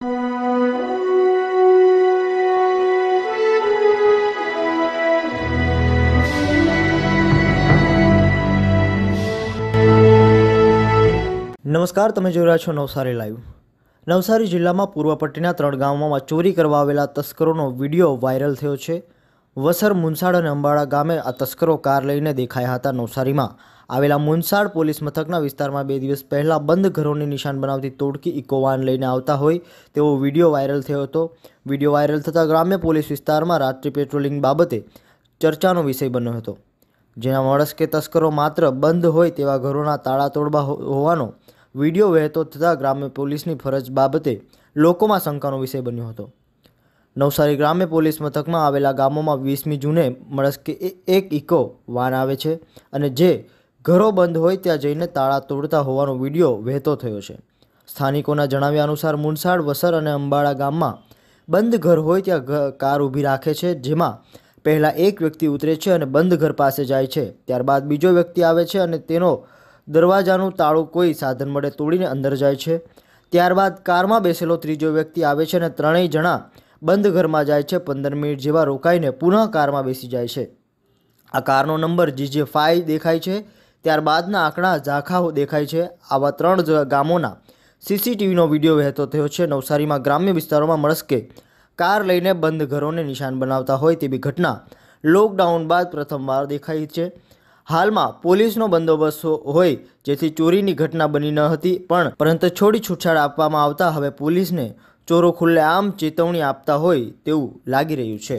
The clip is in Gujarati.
નમસ્કાર તમે જોઈ રહ્યા છો નવસારી લાઈવ નવસારી જિલ્લામાં પૂર્વ પટ્ટીના ત્રણ ગામોમાં ચોરી કરવા આવેલા તસ્કરોનો વિડીયો વાયરલ થયો છે વસર મુનસાડ અને અંબાળા ગામે આ તસ્કરો કાર લઈને દેખાયા હતા નવસારીમાં આવેલા મુનસાડ પોલીસ મથકના વિસ્તારમાં બે દિવસ પહેલાં બંધ ઘરોને નિશાન બનાવતી તોડકી ઇકોવાન લઈને આવતા હોય તેવો વિડીયો વાયરલ થયો હતો વિડીયો વાયરલ થતાં ગ્રામ્ય પોલીસ વિસ્તારમાં રાત્રિ પેટ્રોલિંગ બાબતે ચર્ચાનો વિષય બન્યો હતો જેના માણસ કે તસ્કરો માત્ર બંધ હોય તેવા ઘરોના તાળા તોડવા હોવાનો વિડીયો વહેતો થતાં ગ્રામ્ય પોલીસની ફરજ બાબતે લોકોમાં શંકાનો વિષય બન્યો હતો નવસારી ગ્રામ્ય પોલીસ મથકમાં આવેલા ગામોમાં વીસમી જૂને મળસ્કે એક ઇકો વાન આવે છે અને જે ઘરો બંધ હોય ત્યાં જઈને તાળા તોડતા હોવાનો વિડીયો વહેતો થયો છે સ્થાનિકોના જણાવ્યા અનુસાર મુનસાડ વસર અને અંબાળા ગામમાં બંધ ઘર હોય ત્યાં કાર ઊભી રાખે છે જેમાં પહેલાં એક વ્યક્તિ ઉતરે છે અને બંધ ઘર પાસે જાય છે ત્યારબાદ બીજો વ્યક્તિ આવે છે અને તેનો દરવાજાનું તાળું કોઈ સાધન મળે તોડીને અંદર જાય છે ત્યારબાદ કારમાં બેસેલો ત્રીજો વ્યક્તિ આવે છે અને ત્રણેય જણા બંધ ઘરમાં જાય છે પંદર મિનિટ જેવા રોકાઈને પુનઃ કારમાં બેસી જાય છે આ કારનો નંબર જી જે ફાઈ દેખાય છે ત્યારબાદના આંકડા ઝાંખાઓ દેખાય છે આવા ત્રણ ગામોના સીસીટીવીનો વિડીયો વહેતો થયો છે નવસારીમાં ગ્રામ્ય વિસ્તારોમાં મળસ્કે કાર લઈને બંધ ઘરોને નિશાન બનાવતા હોય તેવી ઘટના લોકડાઉન બાદ પ્રથમવાર દેખાઈ છે હાલમાં પોલીસનો બંદોબસ્ત હોય જેથી ચોરીની ઘટના બની ન હતી પણ પરંતુ છોડી છૂટછાડ આપવામાં આવતા હવે પોલીસને ચોરો ખુલ્લે આમ ચેતવણી આપતા હોય તેવું લાગી રહ્યું છે